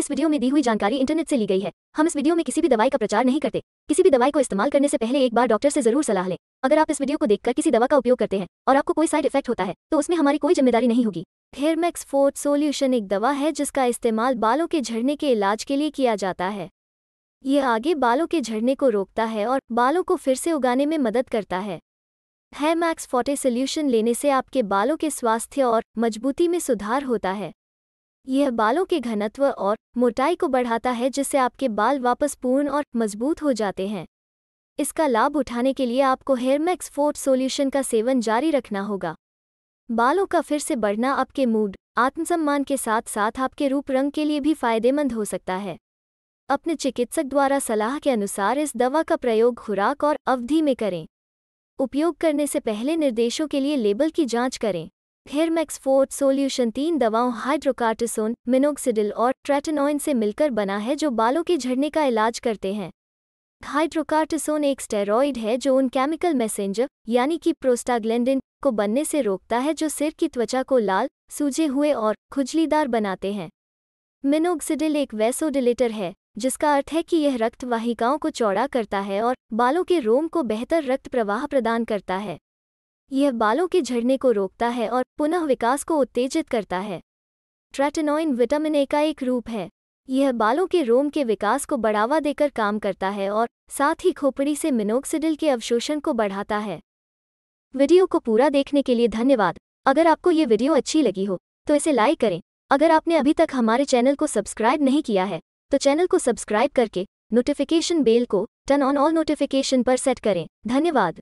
इस वीडियो में दी हुई जानकारी इंटरनेट से ली गई है हम इस वीडियो में किसी भी दवाई का प्रचार नहीं करते किसी भी दवाई को इस्तेमाल करने से पहले एक बार डॉक्टर से जरूर सलाह लें अगर आप इस वीडियो को देखकर किसी दवा का उपयोग करते हैं और आपको कोई साइड इफेक्ट होता है तो उसमें हमारी कोई जिम्मेदारी नहीं होगी थेरमेक्स फोर्ट सोल्यूशन एक दवा है जिसका इस्तेमाल बालों के झड़ने के इलाज के लिए किया जाता है ये आगे बालों के झड़ने को रोकता है और बालों को फिर से उगाने में मदद करता है हैमैक्स फोटे सोल्यूशन लेने से आपके बालों के स्वास्थ्य और मजबूती में सुधार होता है यह बालों के घनत्व और मोटाई को बढ़ाता है जिससे आपके बाल वापस पूर्ण और मजबूत हो जाते हैं इसका लाभ उठाने के लिए आपको हेयरमैक्स फोर्ट सॉल्यूशन का सेवन जारी रखना होगा बालों का फिर से बढ़ना आपके मूड आत्मसम्मान के साथ साथ आपके रूप रंग के लिए भी फायदेमंद हो सकता है अपने चिकित्सक द्वारा सलाह के अनुसार इस दवा का प्रयोग खुराक और अवधि में करें उपयोग करने से पहले निर्देशों के लिए लेबल की जांच करें हिरमेक्स फोर्ट सोल्यूशन तीन दवाओं हाइड्रोकार्टिसोन मिनोक्सिडिल और ट्रेटेनॉइन से मिलकर बना है जो बालों के झड़ने का इलाज करते हैं हाइड्रोकार्टिसोन एक स्टेरॉइड है जो उन केमिकल मैसेंजर यानी कि प्रोस्टाग्लैंडिन को बनने से रोकता है जो सिर की त्वचा को लाल सूजे हुए और खुजलीदार बनाते हैं मिनोक्सिडिल एक वैसोडिलेटर है जिसका अर्थ है कि यह रक्त वाहिकाओं को चौड़ा करता है और बालों के रोम को बेहतर रक्त प्रवाह प्रदान करता है यह बालों के झड़ने को रोकता है और पुनः विकास को उत्तेजित करता है ट्रैटेनोइन विटामिन ए का एक रूप है यह बालों के रोम के विकास को बढ़ावा देकर काम करता है और साथ ही खोपड़ी से मिनोक्सिडिल के अवशोषण को बढ़ाता है वीडियो को पूरा देखने के लिए धन्यवाद अगर आपको ये वीडियो अच्छी लगी हो तो इसे लाइक करें अगर आपने अभी तक हमारे चैनल को सब्सक्राइब नहीं किया है तो चैनल को सब्सक्राइब करके नोटिफिकेशन बेल को टर्न ऑन ऑल नोटिफिकेशन पर सेट करें धन्यवाद